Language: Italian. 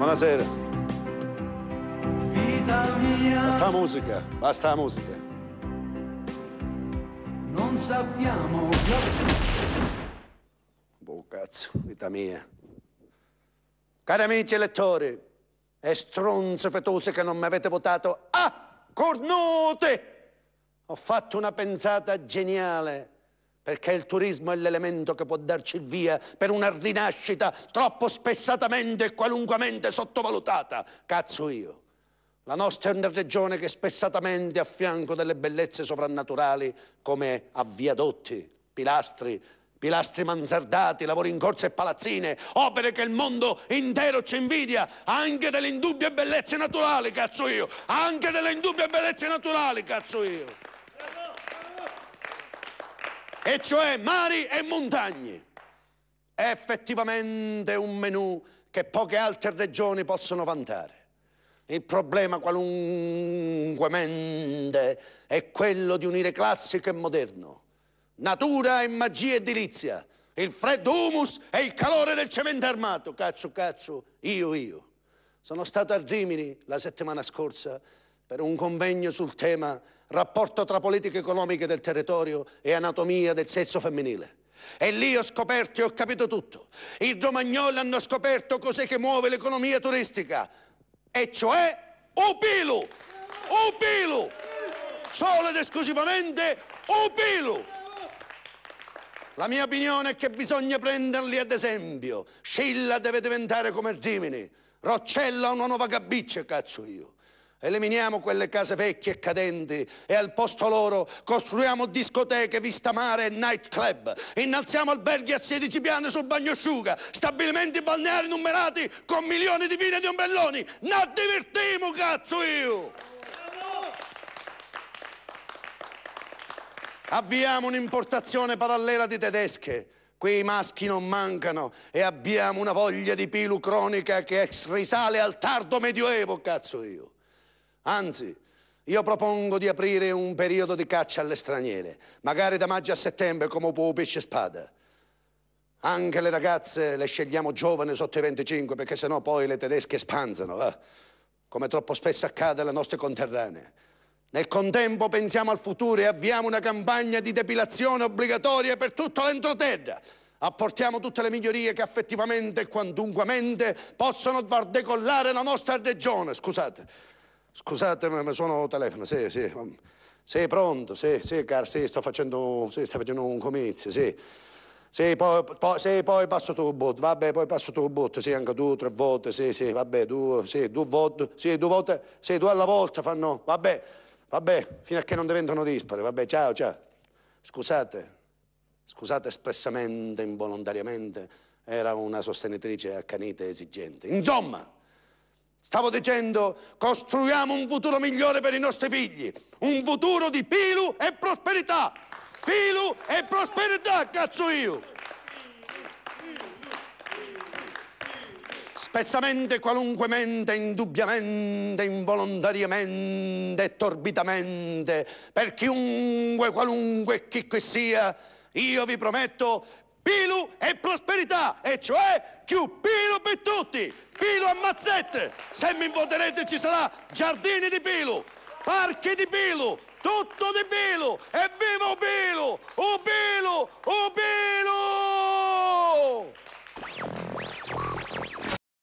Buonasera. Vita mia. Basta la musica, basta la musica. Non sappiamo. Boh, cazzo, vita mia. Cari amici elettori e stronze fetose che non mi avete votato, ah, cornute! Ho fatto una pensata geniale perché il turismo è l'elemento che può darci il via per una rinascita troppo spessatamente e qualunquamente sottovalutata. Cazzo io! La nostra è una regione che spessatamente a fianco delle bellezze sovrannaturali come a viadotti, pilastri, pilastri manzardati, lavori in corso e palazzine, opere che il mondo intero ci invidia, anche delle indubbie bellezze naturali, cazzo io, anche delle indubbie bellezze naturali, cazzo io e cioè mari e montagne. È effettivamente un menù che poche altre regioni possono vantare. Il problema qualunque mente è quello di unire classico e moderno, natura e magia edilizia, il freddo humus e il calore del cemento armato. Cazzo, cazzo, io, io. Sono stato a Rimini la settimana scorsa per un convegno sul tema rapporto tra politiche economiche del territorio e anatomia del sesso femminile. E lì ho scoperto e ho capito tutto. I romagnoli hanno scoperto cos'è che muove l'economia turistica, e cioè Upilu! Upilu! Solo ed esclusivamente Upilu! La mia opinione è che bisogna prenderli ad esempio. Scilla deve diventare come Rimini. Roccella una nuova gabbiccia, cazzo io. Eliminiamo quelle case vecchie e cadenti e al posto loro costruiamo discoteche, vista mare e nightclub. Innalziamo alberghi a 16 piani sul bagnosciuga, stabilimenti balneari numerati con milioni di vine di ombrelloni. Non divertiamo, cazzo io! Avviamo un'importazione parallela di tedesche. Qui i maschi non mancano e abbiamo una voglia di pilu cronica che risale al tardo medioevo, cazzo io. Anzi, io propongo di aprire un periodo di caccia alle straniere, magari da maggio a settembre come può pesce spada. Anche le ragazze le scegliamo giovani sotto i 25 perché sennò poi le tedesche spanzano, eh? come troppo spesso accade alle nostre conterranee. Nel contempo pensiamo al futuro e avviamo una campagna di depilazione obbligatoria per tutto l'entroterra. Apportiamo tutte le migliorie che affettivamente e quantunquamente possono far decollare la nostra regione. Scusate, Scusate, mi sono al telefono, sì, sì. Um, sì, pronto, sì, sì, car, sì, sto facendo, sì, sto facendo un comizio, sì. Sì, poi, poi, sì, poi passo tu bot, vabbè, poi passo tu bot, sì, anche tu, tre volte, sì, sì, vabbè, due, sì, due volte, sì, due volte, sì, due alla volta fanno, vabbè, vabbè, fino a che non diventano dispari, vabbè, ciao, ciao. Scusate, scusate espressamente, involontariamente, era una sostenitrice accanita e esigente. Insomma! Stavo dicendo, costruiamo un futuro migliore per i nostri figli, un futuro di pilu e prosperità. Pilu e prosperità, cazzo io! Spessamente, qualunque mente, indubbiamente, involontariamente e torbidamente, per chiunque, qualunque, chi che sia, io vi prometto pilu e prosperità, e cioè più pilu per tutti, pilu a mazzette. Se mi voterete ci sarà giardini di Pilu, parchi di Pilu, tutto di Pilu e viva